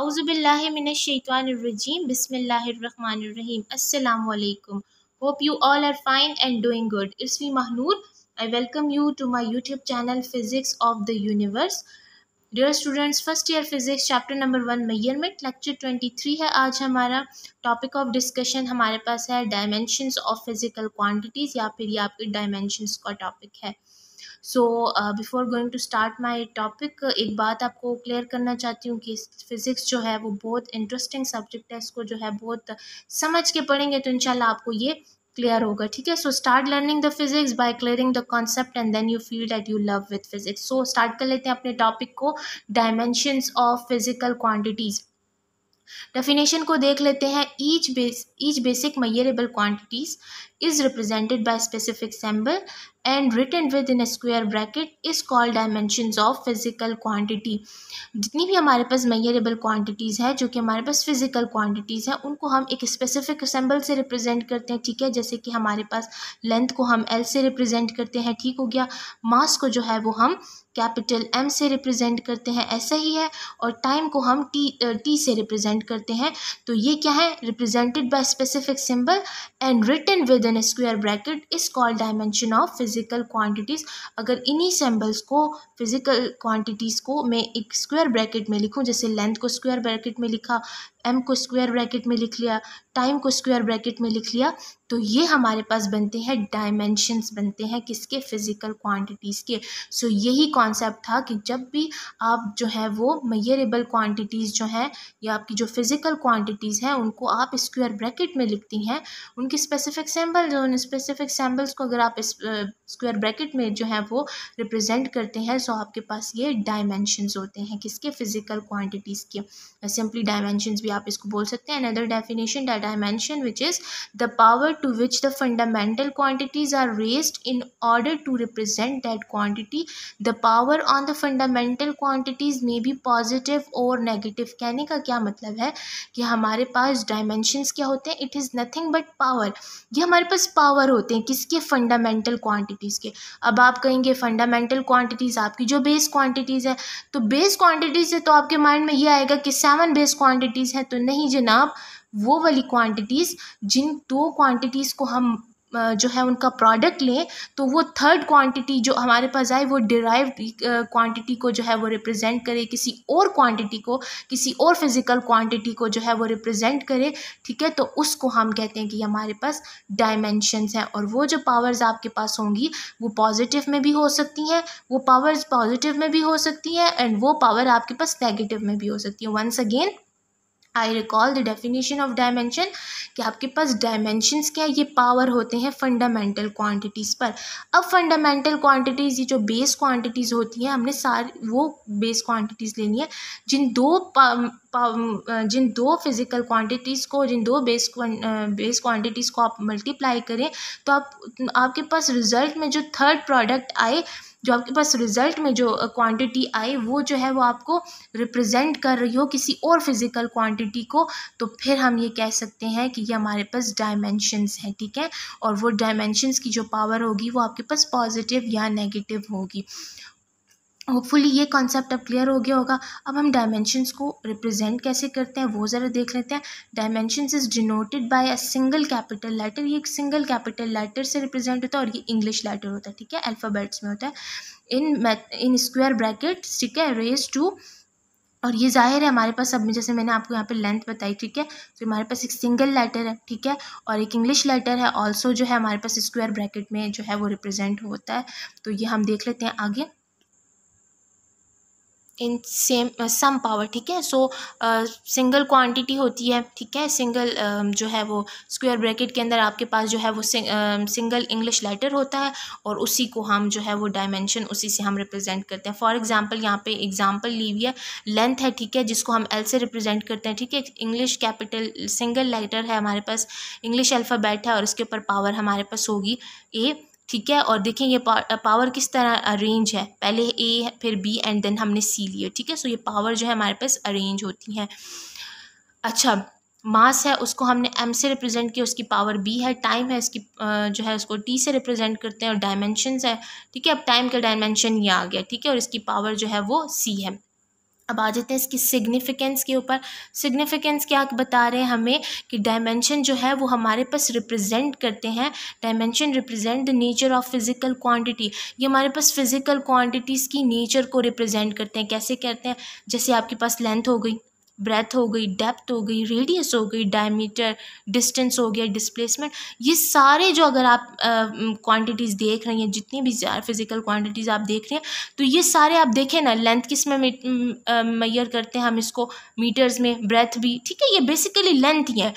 अउज़बिल्लिमिनशैतवानरजीम बिसमिल्लाम अल्लाम hope you all are fine and doing good इसवी Mahnoor I welcome you to my YouTube channel physics of the universe dear students first year physics chapter number one measurement lecture twenty three है आज हमारा topic of discussion हमारे पास है dimensions of physical quantities या फिर ये आपके डायमेंशंस का टॉपिक है so before going to start my topic एक बात आपको क्लियर करना चाहती हूँ कि फिज़िक्स जो है वो बहुत इंटरेस्टिंग सब्जेक्ट है इसको जो है बहुत समझ के पढ़ेंगे तो इनशाला आपको ये क्लियर होगा ठीक है so start learning the physics by clearing the concept and then you feel that you love with physics so start कर लेते हैं अपने टॉपिक को dimensions of physical quantities definition को देख लेते हैं each base each basic measurable quantities is represented by a specific symbol and written within a square bracket is called dimensions of physical quantity जितनी भी हमारे पास मेयरेबल क्वांटिटीज़ है जो कि हमारे पास फिजिकल क्वांटिटीज़ हैं उनको हम एक स्पेसिफिक सिंबल से रिप्रेजेंट करते हैं ठीक है जैसे कि हमारे पास लेंथ को हम एल से रिप्रेजेंट करते हैं ठीक हो गया मास को जो है वो हम कैपिटल एम से रिप्रेजेंट करते हैं ऐसा ही है और टाइम को हम टी टी से रिप्रेजेंट करते हैं तो ये क्या है represented by specific symbol and written within then square bracket is call dimension of physical quantities अगर इन्हीं सिंबल्स को फिजिकल क्वांटिटीज़ को मैं एक स्क्वेयर ब्रैकेट में लिखूं जैसे लेंथ को स्क्वेयर ब्रैकेट में लिखा एम को स्क्वेयर ब्रैकेट में लिख लिया टाइम को स्क्वेयर ब्रैकेट में लिख लिया तो ये हमारे पास बनते हैं डायमेंशंस बनते हैं किसके फिज़िकल क्वांटिटीज़ के सो so, यही कॉन्सेप्ट था कि जब भी आप जो है वो मैयरेबल क्वांटिटीज़ जो हैं या आपकी जो फिज़िकल क्वांटिटीज़ हैं उनको आप स्क्वायर ब्रैकेट में लिखती हैं उनकी स्पेसिफिक सैम्बल्स और उन स्पेसिफिक सैम्बल्स को अगर आप इस स्क्वायर ब्रैकेट में जो है वो रिप्रेजेंट करते हैं सो आपके पास ये डायमेंशनस होते हैं किसके फिजिकल क्वांटिटीज़ के सिंपली uh, डायमेंशन भी आप इसको बोल सकते हैं another definition the dimension which is the power to which the fundamental quantities are raised in order to represent that quantity the power on the fundamental quantities में भी positive और negative कहने का क्या मतलब है कि हमारे पास डायमेंशनस क्या होते हैं it is nothing but power ये हमारे पास पावर होते हैं किसके फंडामेंटल क्वांटिटी क्वांटिटीज़ के अब आप कहेंगे फंडामेंटल क्वांटिटीज़ आपकी जो बेस क्वांटिटीज़ है तो बेस क्वांटिटीज़ से तो आपके माइंड में ये आएगा कि सेवन बेस क्वांटिटीज़ हैं तो नहीं जनाब वो वाली क्वांटिटीज़ जिन दो क्वांटिटीज़ को हम जो है उनका प्रोडक्ट लें तो वो थर्ड क्वांटिटी जो हमारे पास आए वो डिराइव क्वांटिटी को जो है वो रिप्रेजेंट करे किसी और क्वांटिटी को किसी और फिज़िकल क्वांटिटी को जो है वो रिप्रेजेंट करे ठीक है तो उसको हम कहते हैं कि हमारे पास डायमेंशनस हैं और वो जो पावर्स आपके पास होंगी वो पॉजिटिव में भी हो सकती हैं वो पावर्स पॉजिटिव में भी हो सकती हैं एंड वो पावर आपके पास नेगेटिव में भी हो सकती है once again I recall the definition of dimension कि आपके पास डायमेंशंस क्या ये पावर होते हैं फंडामेंटल क्वांटिटीज़ पर अब फंडामेंटल क्वांटिटीज़ ये जो बेस क्वांटिटीज़ होती हैं हमने सारी वो बेस क्वांटिटीज़ लेनी है जिन दो जिन दो फिज़िकल क्वांटिटीज़ को जिन दो बेस बेस क्वांटिटीज़ को आप मल्टीप्लाई करें तो आप आपके पास रिजल्ट में जो थर्ड प्रोडक्ट आए जो आपके पास रिज़ल्ट में जो क्वांटिटी आए वो जो है वो आपको रिप्रेजेंट कर रही हो किसी और फिज़िकल क्वांटिटी को तो फिर हम ये कह सकते हैं कि ये हमारे पास डायमेंशनस हैं ठीक है और वो डायमेंशनस की जो पावर होगी वो आपके पास पॉजिटिव या नेगेटिव होगी होपफुली ये कॉन्सेप्ट अब क्लियर हो गया होगा अब हम डायमेंशंस को रिप्रेजेंट कैसे करते हैं वो ज़रा देख लेते हैं dimensions is denoted by a single capital letter ये एक सिंगल कैपिटल लेटर से रिप्रेजेंट होता है और ये इंग्लिश लेटर होता है ठीक है अल्फ़ाबेट्स में होता है इन इन स्क्वायर ब्रैकेट्स ठीक है रेज टू और ये जाहिर है हमारे पास अब जैसे मैंने आपको यहाँ पे लेंथ बताई ठीक है तो हमारे पास एक सिंगल लेटर है ठीक है और एक इंग्लिश लेटर है ऑल्सो जो है हमारे पास स्क्वायर ब्रैकेट में जो है वो रिप्रेजेंट होता है तो ये हम देख लेते हैं आगे इन सेम सम पावर ठीक है सो सिंगल क्वांटिटी होती है ठीक है सिंगल uh, um, जो है वो स्क्वायर ब्रैकेट के अंदर आपके पास जो है वो सिंगल इंग्लिश लेटर होता है और उसी को हम जो है वो डायमेंशन उसी से हम रिप्रेजेंट करते हैं फॉर एग्जांपल यहाँ पे एग्जांपल ली हुई है लेंथ है ठीक है जिसको हम एल से रिप्रेजेंट करते हैं ठीक है इंग्लिश कैपिटल सिंगल लेटर है हमारे पास इंग्लिश अल्फाबैट है और उसके ऊपर पावर हमारे पास होगी ए ठीक है और देखें ये पावर किस तरह अरेंज है पहले ए फिर बी एंड देन हमने सी लिया ठीक है सो ये पावर जो है हमारे पास अरेंज होती हैं अच्छा मास है उसको हमने एम से रिप्रेजेंट किया उसकी पावर बी है टाइम है इसकी जो है उसको टी से रिप्रेजेंट करते हैं और डायमेंशन है ठीक है अब टाइम का डायमेंशन ये आ गया ठीक है और इसकी पावर जो है वो सी है अब आ जाते हैं इसकी सिग्निफिकेंस के ऊपर सिग्निफिकेंस क्या बता रहे हैं हमें कि डायमेंशन जो है वो हमारे पास रिप्रेजेंट करते हैं dimension represent the nature of physical quantity ये हमारे पास फिज़िकल क्वांटिटीज़ की नेचर को रिप्रेजेंट करते हैं कैसे करते हैं जैसे आपके पास लेंथ हो गई ब्रेथ हो गई डेप्थ हो गई रेडियस हो गई डायमीटर डिस्टेंस हो गया डिस्प्लेसमेंट ये सारे जो अगर आप क्वांटिटीज़ देख रही हैं जितनी भी फिज़िकल क्वांटिटीज़ आप देख रहे हैं तो ये सारे आप देखें ना लेंथ किस में मैयर करते हैं हम इसको मीटर्स में ब्रेथ भी ठीक है ये बेसिकली लेंथ ही है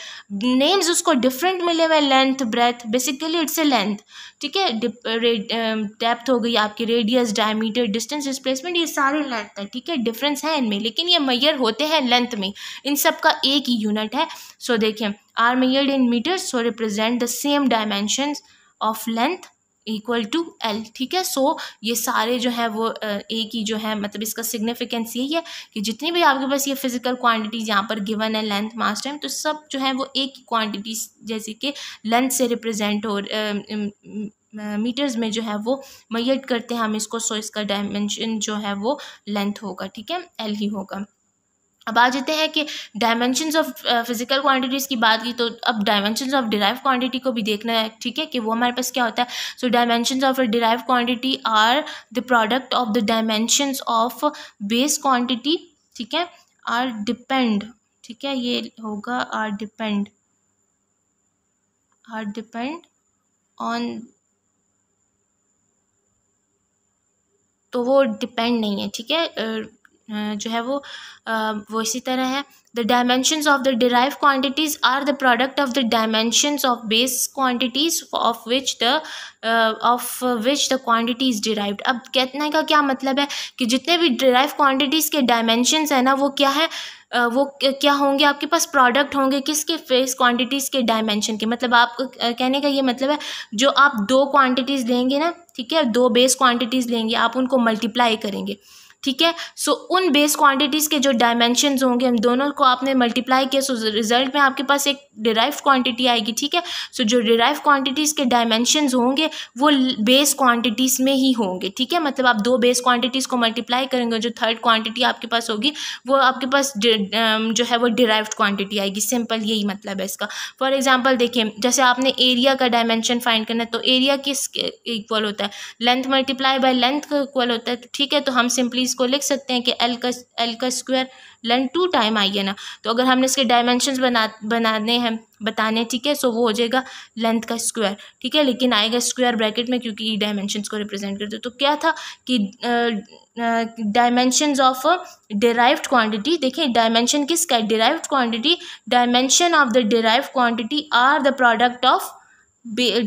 नेम्स उसको डिफरेंट मिले हुए length breadth basically it's a length ठीक है डेप्थ हो गई आपकी रेडियस डायमीटर डिस्टेंस डिस्प्लेसमेंट ये सारे लेंथ है ठीक है डिफरेंस है इनमें लेकिन ये मैयर होते हैं लेंथ में इन सब का एक ही यूनिट है सो देखें are measure in metres so represent the same dimension of length equal to L ठीक है सो so, ये सारे जो है वो ए की जो है मतलब इसका सिग्निफिकेंस यही है कि जितनी भी आपके पास ये फिजिकल क्वांटिटीज़ यहाँ पर गिवन है लेंथ मास टाइम तो सब जो है वो ए की क्वांटिटीज जैसे कि लेंथ से रिप्रेजेंट हो मीटर्स में जो है वो मैट करते हैं हम इसको सो इसका डायमेंशन जो है वो लेंथ होगा ठीक है एल ही होगा अब आ जाते हैं कि डायमेंशंस ऑफ फिजिकल क्वांटिटीज़ की बात की तो अब डायमेंशन ऑफ डिराइव क्वांटिटी को भी देखना है ठीक है कि वो हमारे पास क्या होता है so dimension of derive quantity are the product of the dimensions of base quantity ठीक है आर डिपेंड ठीक है ये होगा are depend are depend on तो वो डिपेंड नहीं है ठीक है जो है वो वो इसी तरह है the dimension of the derive quantities are the product of the dimension of base quantities of which the of which the quantity is अब कहने का क्या मतलब है कि जितने भी डिराइव क्वान्टिटीज़ के डायमेंशन है ना वो क्या है वो क्या होंगे आपके पास प्रोडक्ट होंगे किसके फेस क्वांटिटीज़ के डायमेंशन के मतलब आप कहने का ये मतलब है जो आप दो क्वांटिटीज़ लेंगे ना ठीक है दो बेस क्वांटिटीज़ लेंगे आप उनको मल्टीप्लाई करेंगे ठीक है सो उन बेस क्वांटिटीज़ के जो डायमेंशन होंगे हम दोनों को आपने मल्टीप्लाई किया सो रिजल्ट में आपके पास एक डिराइव क्वांटिटी आएगी ठीक है सो जो डिराइव क्वांटिटीज़ के डायमेंशन होंगे वो बेस क्वांटिटीज़ में ही होंगे ठीक है मतलब आप दो बेस क्वांटिटीज़ को मल्टीप्लाई करेंगे जो थर्ड क्वांटिटी आपके पास होगी वो आपके पास um, जो है वो डिराइव क्वांटिटी आएगी सिंपल यही मतलब है इसका फॉर एग्जाम्पल देखिए जैसे आपने एरिया का डायमेंशन फाइंड करना है तो एरिया किस इक्वल होता है लेंथ मल्टीप्लाई बाय लेंथ का इक्वल होता है तो ठीक है तो हम सिंपली इसको लिख सकते हैं कि एल का एल का स्क्वायर लन टू टाइम आइए ना तो अगर हमने इसके डायमेंशन बना बनाने हैं बताने ठीक है सो वो हो जाएगा लेंथ का स्क्वायर ठीक है लेकिन आएगा स्क्वायर ब्रैकेट में क्योंकि ई को रिप्रेजेंट करते तो क्या था कि डायमेंशन ऑफ डिराइव्ड क्वांटिटी देखिए डायमेंशन किसका derived quantity dimension of the derive quantity are the product of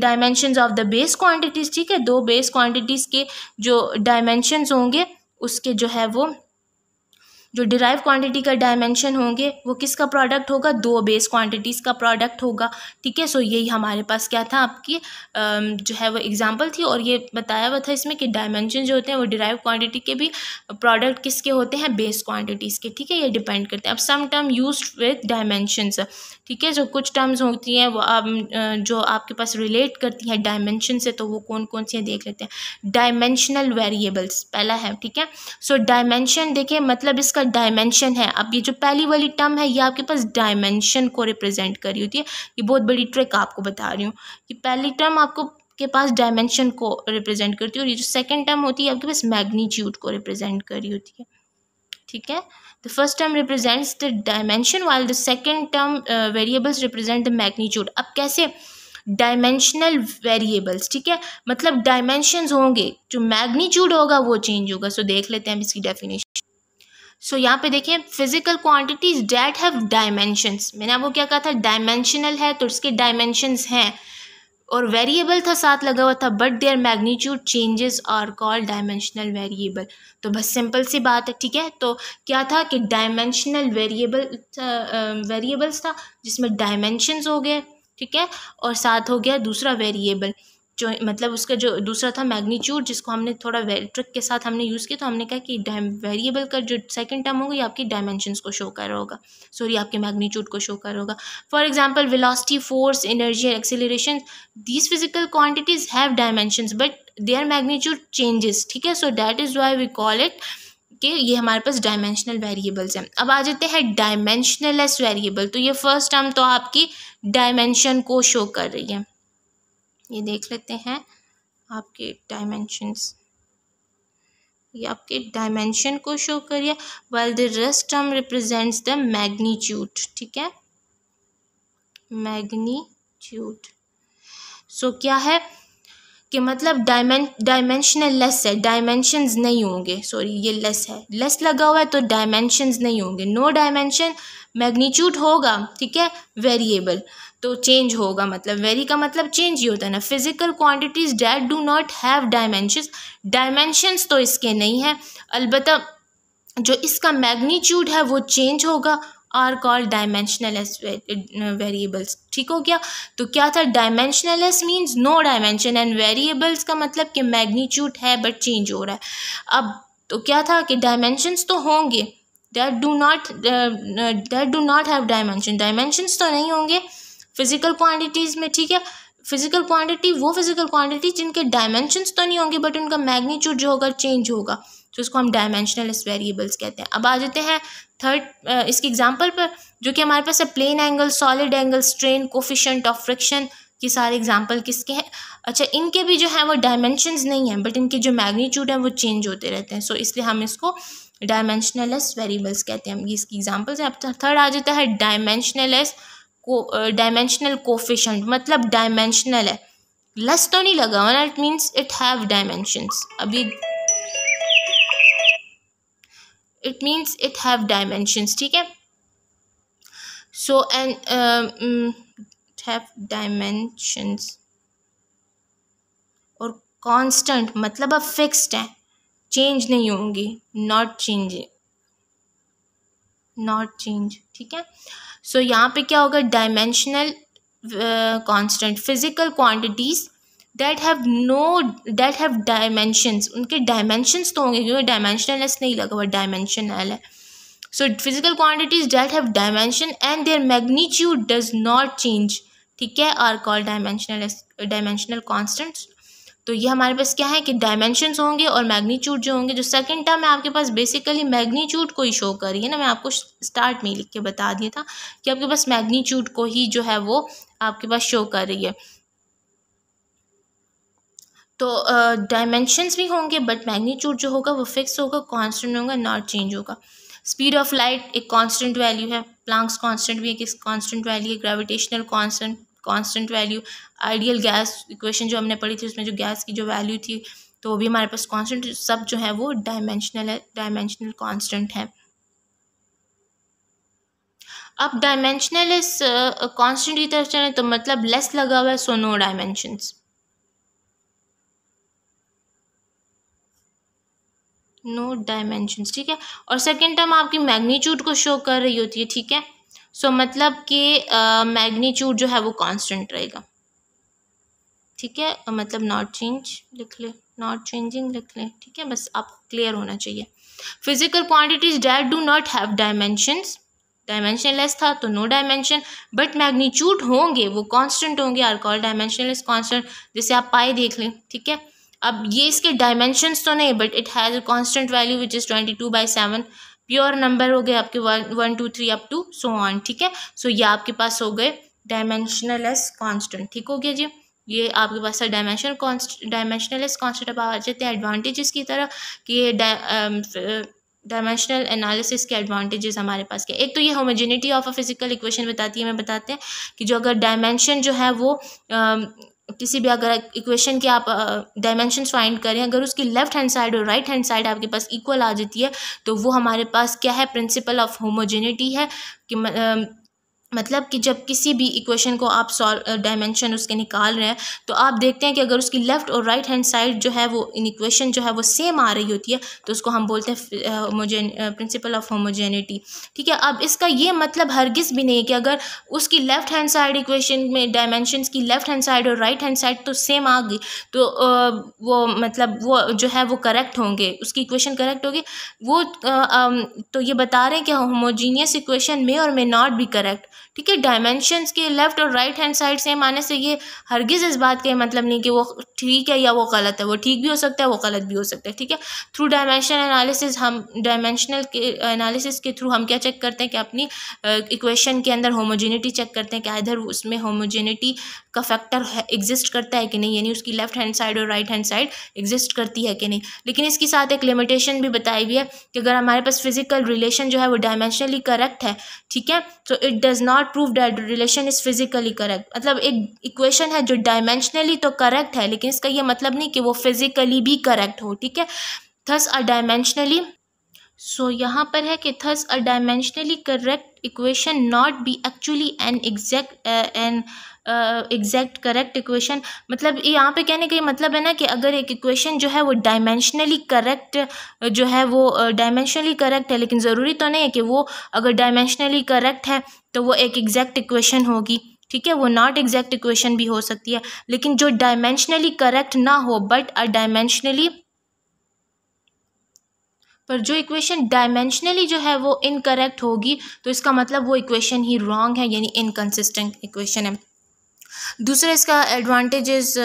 dimension of the base quantities ठीक है दो बेस क्वांटिटीज़ के जो डायमेंशन होंगे उसके जो है वो जो डिराइव क्वांटिटी का डायमेंशन होंगे वो किसका प्रोडक्ट होगा दो बेस क्वांटिटीज़ का प्रोडक्ट होगा ठीक है सो यही हमारे पास क्या था आपकी जो है वो एग्जांपल थी और ये बताया हुआ था इसमें कि डायमेंशन जो होते हैं वो डिराइव क्वांटिटी के भी प्रोडक्ट किसके होते हैं बेस क्वांटिटीज़ के ठीक है ये डिपेंड करते हैं अब some term use with dimensions ठीक है जो कुछ टर्म्स होती हैं वो आप जो आपके पास रिलेट करती हैं डायमेंशन से तो वो कौन कौन सी हैं देख लेते हैं डायमेंशनल वेरिएबल्स पहला है ठीक है सो डायमेंशन देखिए मतलब इसका डायमेंशन है अब ये जो पहली वाली टर्म है ये आपके पास डायमेंशन को रिप्रेजेंट कर रही होती है ये बहुत बड़ी ट्रिक आपको बता रही हूँ कि पहली टर्म आपको के पास डायमेंशन को रिप्रेजेंट करती है और ये जो सेकेंड टर्म होती है आपके पास मैग्नीट्यूड को रिप्रेजेंट कर रही होती है ठीक है The first term represents the dimension while the second term uh, variables represent the magnitude. अब कैसे डायमेंशनल वेरिएबल्स ठीक है मतलब डायमेंशन होंगे जो मैग्नीट्यूड होगा वो चेंज होगा सो so, देख लेते हैं हम इसकी डेफिनेशन सो so, यहाँ पे देखें physical quantities that have dimensions मैंने आपको क्या कहा था डायमेंशनल है तो उसके डायमेंशंस हैं और वेरिएबल था साथ लगा हुआ था but their magnitude changes are called dimensional variable तो बस सिंपल सी बात है ठीक है तो क्या था कि डायमेंशनल वेरिएबल वेरिएबल्स था जिसमें डायमेंशंस हो गए ठीक है और साथ हो गया दूसरा वेरिएबल जो मतलब उसका जो दूसरा था मैग्नीट्यूड जिसको हमने थोड़ा ट्रिक के साथ हमने यूज़ किया तो हमने कहा कि वेरिएबल का जो सेकंड टर्म होगा ये आपकी डायमेंशंस को शो कर रहा होगा सॉरी आपके मैग्नीट्यूड को शो कर रहा होगा for example velocity force energy acceleration these physical quantities have dimensions but are magnitude changes ठीक है so that is why we call it कि ये हमारे पास डायमेंशनल वेरिएबल्स हैं अब आ जाते हैं डायमेंशनलेस वेरिएबल तो ये फर्स्ट टर्म तो आपकी डायमेंशन को शो कर रही है ये देख लेते हैं आपके डायमेंशंस ये आपके डायमेंशन को शो करिए well the rest term represents the magnitude ठीक है मैग्नीट्यूड सो so, क्या है कि मतलब डायमें डायमेंशनल लेस है डायमेंशंस नहीं होंगे सॉरी ये लेस है लेस लगा हुआ है तो डायमेंशंस नहीं होंगे नो डायमेंशन मैग्नीट्यूड होगा ठीक है वेरिएबल तो चेंज होगा मतलब वेरी का मतलब चेंज ही होता है ना physical quantities that do not have dimension dimensions तो इसके नहीं है अलबत् जो इसका मैग्नीट्यूड है वो चेंज होगा are call dimensionless variables ठीक हो गया तो क्या था dimensionless means no dimension and variables का मतलब कि मैग्नीट्यूड है बट चेंज हो रहा है अब तो क्या था कि डायमेंशंस तो होंगे that do not that do not have dimension dimensions तो नहीं होंगे फिजिकल क्वांटिटीज़ में ठीक है फिजिकल क्वांटिटी वो फिजिकल क्वांटिटी जिनके डायमेंशंस तो नहीं होंगे बट उनका मैग्नीट्यूड जो होगा चेंज होगा तो इसको हम डायमेंशनल वेरिएबल्स कहते हैं अब आ जाते हैं थर्ड इसके एग्जांपल पर जो कि हमारे पास है plane angle solid angle strain coefficient of friction ये सारे एग्जाम्पल किसके हैं अच्छा इनके भी जो है वो डायमेंशन नहीं है बट इनके जो मैग्नीट्यूड हैं वो चेंज होते रहते हैं सो so, इसलिए हम इसको डायमेंशनलेस वेरिएबल्स कहते हैं हम इसकी एग्जाम्पल्स हैं अब थर्ड आ जाता है डायमेंशनलेस को डायमेंशनल कोफिशंट मतलब डायमेंशनल है लस तो नहीं लगा हुआ ना it means it have dimensions अभी it means it have dimensions ठीक है सो एंड हैव डायमेंशंस और कांस्टेंट मतलब अब फिक्स्ड है चेंज नहीं होंगी नॉट चेंजिंग नॉट चेंज ठीक है सो so, यहाँ पे क्या होगा dimensional constant physical quantities that have no that have dimensions उनके डायमेंशंस तो होंगे क्योंकि डायमेंशनल नहीं लगा हुआ डायमेंशनल है so physical quantities that have dimension and their magnitude does not change ठीक है are call dimensional dimensional constants तो ये हमारे पास क्या है कि डायमेंशन होंगे और मैग्नीट्यूड जो होंगे जो सेकंड टर्म है आपके पास बेसिकली मैग्नीट्यूड को ही शो कर रही है ना मैं आपको स्टार्ट में लिख के बता दिया था कि आपके पास मैग्नीट्यूड को ही जो है वो आपके पास शो कर रही है तो डायमेंशंस uh, भी होंगे बट मैग्नीट्यूड जो होगा वो फिक्स होगा कांस्टेंट होगा नॉट चेंज होगा स्पीड ऑफ लाइट एक कांस्टेंट वैल्यू है प्लांक्स कांस्टेंट भी एक कांस्टेंट वैल्यू है gravitational constant constant value ideal gas equation जो हमने पढ़ी थी उसमें जो गैस की जो वैल्यू थी तो वो भी हमारे पास कांस्टेंट सब जो है वो डायमेंशनल है डायमेंशनल कांस्टेंट है अब डायमेंशनल इस कांस्टेंट की तरफ चले तो मतलब लेस लगा हुआ है so no dimensions no dimensions ठीक है और सेकेंड टर्म आपकी मैग्नीट्यूड को शो कर रही होती है ठीक है सो so, मतलब कि मैग्नीट्यूड जो है वो कांस्टेंट रहेगा ठीक है मतलब नॉट चेंज लिख ले नॉट चेंजिंग लिख लें ठीक है बस आप क्लियर होना चाहिए physical quantities that do not have dimensions dimensionless था तो नो डायमेंशन बट मैग्नीट्यूड होंगे वो कांस्टेंट होंगे आर कॉल डायमेंशनलेस कांस्टेंट जैसे आप पाए देख लें ठीक है अब ये इसके डायमेंशंस तो नहीं but it has constant constant value which is twenty two by seven pure number हो गए आपके one one two three up to so on ठीक है सो so, ये आपके पास हो गए डायमेंशनल एस कॉन्स्टेंट ठीक हो गया जी ये आपके पास है डायमेंशन डायमेंशनल एस कॉन्स्टेंट अब आ जाते हैं एडवांटेजेस की तरह कि ये डायमेंशनल एनालिसिस um, के एडवांटेजेस हमारे पास क्या एक तो ये homogeneity of a physical equation बताती है मैं बताते हैं कि जो अगर डायमेंशन जो है वो um, किसी भी अगर इक्वेशन के आप uh, फाइंड करें अगर उसकी लेफ्ट हैंड साइड और राइट हैंड साइड आपके पास इक्वल आ जाती है तो वो हमारे पास क्या है प्रिंसिपल ऑफ होमोजेनिटी है कि मतलब कि जब किसी भी इक्वेशन को आप सॉल्व डायमेंशन उसके निकाल रहे हैं तो आप देखते हैं कि अगर उसकी लेफ़्ट और राइट हैंड साइड जो है वो इन इक्वेशन जो है वो सेम आ रही होती है तो उसको हम बोलते हैं होमोजेन प्रिंसिपल ऑफ होमोजेनिटी ठीक है अब इसका ये मतलब हरगिज़ भी नहीं है कि अगर उसकी लेफ़्ट हैंड साइड इक्वेशन में डायमेंशन की लेफ़्ट हैंड साइड और राइट हैंड साइड तो सेम आ गई तो वो मतलब वो जो है वो करेक्ट होंगे उसकी इक्वेशन करेक्ट होगी वो तो ये बता रहे हैं कि होमोजीनियस इक्वेशन में और मे नॉट भी करेक्ट ठीक है डायमेंशंस के लेफ्ट और राइट हैंड साइड सेम आने से ये हरगिज़ इस बात का मतलब नहीं कि वो ठीक है या वो गलत है वो ठीक भी हो सकता है वो गलत भी हो सकता है ठीक है थ्रू डायमेंशनल एनालिसिस हम डायमेंशनल के एनालिसिस के थ्रू हम क्या चेक करते हैं कि अपनी इक्वेशन के अंदर होमोजेनिटी चेक करते हैं कि इधर उसमें होमोजेनिटी का फैक्टर एग्जिस्ट करता है कि नहीं यानी उसकी लेफ्ट हैंड साइड और राइट हैंड साइड एग्जिस्ट करती है कि नहीं लेकिन इसके साथ एक लिमिटेशन भी बताई हुई है कि अगर हमारे पास फिजिकल रिलेशन जो है वो डायमेंशनली करेक्ट है ठीक है so it does not prove that relation is physically correct मतलब एक इक्वेशन है जो डायमेंशनली तो करेक्ट है लेकिन इसका ये मतलब नहीं कि वो फिजिकली भी करेक्ट हो ठीक है थस अ डायमेंशनली सो यहाँ पर है कि thus a dimensionally correct equation not be actually an exact an exact correct equation मतलब यहाँ पे कहने का ये मतलब है ना कि अगर एक इक्वेशन जो है वो डायमेंशनली करेक्ट जो है वो डायमेंशनली करेक्ट है लेकिन ज़रूरी तो नहीं है कि वो अगर डायमेंशनली करेक्ट है तो वो एक एग्जैक्ट इक्वेशन होगी ठीक है वो नॉट एग्जैक्ट इक्वेशन भी हो सकती है लेकिन जो डायमेंशनली करेक्ट ना हो बट अ डायमेंशनली पर जो इक्वेशन डायमेंशनली जो है वो इनकरेक्ट होगी तो इसका मतलब वो इक्वेशन ही रॉन्ग है यानी इनकन्सिस्टेंट इक्वेशन है दूसरा इसका एडवांटेजेस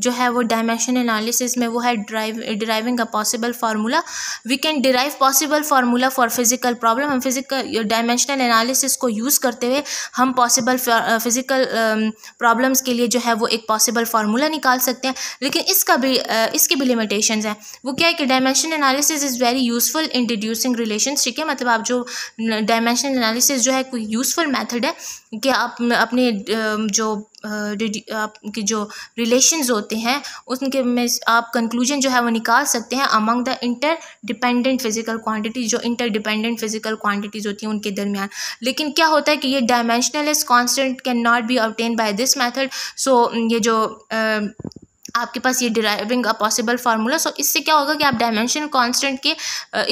जो है वो डायमेंशन एनालिसिस में वो है drive driving a possible formula we can derive possible formula for physical problem हम फिजिकल डायमेंशनल एनालिसिस को यूज़ करते हुए हम पॉसिबल फिजिकल प्रॉब्लम्स के लिए जो है वो एक पॉसिबल फार्मूला निकाल सकते हैं लेकिन इसका भी uh, इसके भी लिमिटेशन हैं वो क्या है कि dimension analysis is very useful in deducing relation ठीक है मतलब आप जो डायमेंशन uh, एनालिसिस जो है कोई यूज़फुल मैथड है कि आप अपने um, जो आपके जो रिलेशंस होते हैं उनके में आप कंक्लूजन जो है वो निकाल सकते हैं among the interdependent physical quantities जो इंटर डिपेंडेंट फिजिकल क्वांटिटीज़ होती हैं उनके दरमियान लेकिन क्या होता है कि ये dimensional is can not be obtain by this method so ये जो uh, आपके पास ये deriving a possible formula so इससे क्या होगा कि आप डायमेंशन कांस्टेंट के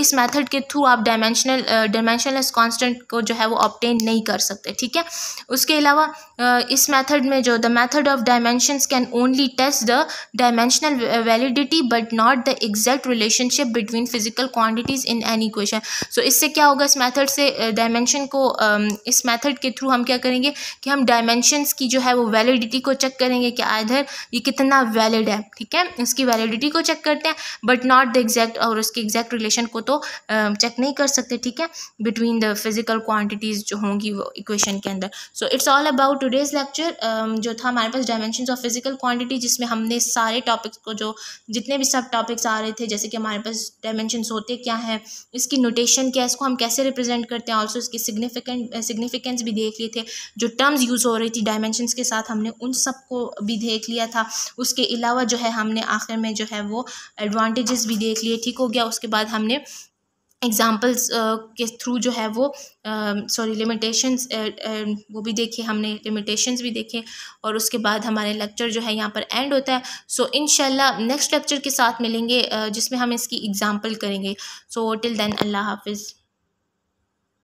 इस मेथड के थ्रू आप डायमेंशनल डायमेंशनलेस कांस्टेंट को जो है वो ऑप्टेन नहीं कर सकते ठीक है उसके अलावा इस मेथड में जो the method of dimensions can only test the dimensional validity but not the exact relationship between physical quantities in any question so इससे क्या होगा इस मैथड से डायमेंशन को इस मैथड के थ्रू हम क्या करेंगे कि हम डायमेंशन की जो है वो वैलिडिटी को चेक करेंगे कि आधर ये कितना वैलिड वैलिड है ठीक है इसकी वैलिडिटी को चेक करते हैं बट नॉट द एग्जैक्ट और उसकी एग्जैक्ट रिलेशन को तो चेक uh, नहीं कर सकते ठीक है बिटवीन द फिजिकल क्वान्टिटीज जो होंगी वो इक्वेशन के अंदर so it's all about today's lecture जो था हमारे पास डायमेंशन ऑफ फिजिकल क्वान्टिटी जिसमें हमने सारे टॉपिक्स को जो जितने भी सब टॉपिक्स आ रहे थे जैसे कि हमारे पास डायमेंशन होते क्या हैं इसकी नोटेशन क्या है इसको हम कैसे रिप्रेजेंट करते हैं ऑल्सो इसकी सिग्निफिकेंट सिग्निफिकेंस भी देख लिए थे जो टर्म्स यूज़ हो रही थी डायमेंशन के साथ हमने उन सबको भी देख लिया था उसके अलावा अलावा जो है हमने आखिर में जो है वो एडवांटेजेस भी देख लिए ठीक हो गया उसके बाद हमने एग्ज़ाम्पल्स uh, के थ्रू जो है वो सॉरी uh, लिमिटेशंस uh, वो भी देखे हमने लिमिटेशंस भी देखे और उसके बाद हमारे लेक्चर जो है यहाँ पर एंड होता है सो इन नेक्स्ट लेक्चर के साथ मिलेंगे जिसमें हम इसकी एग्ज़ाम्पल करेंगे सो टिल देन अल्लाह हाफिज़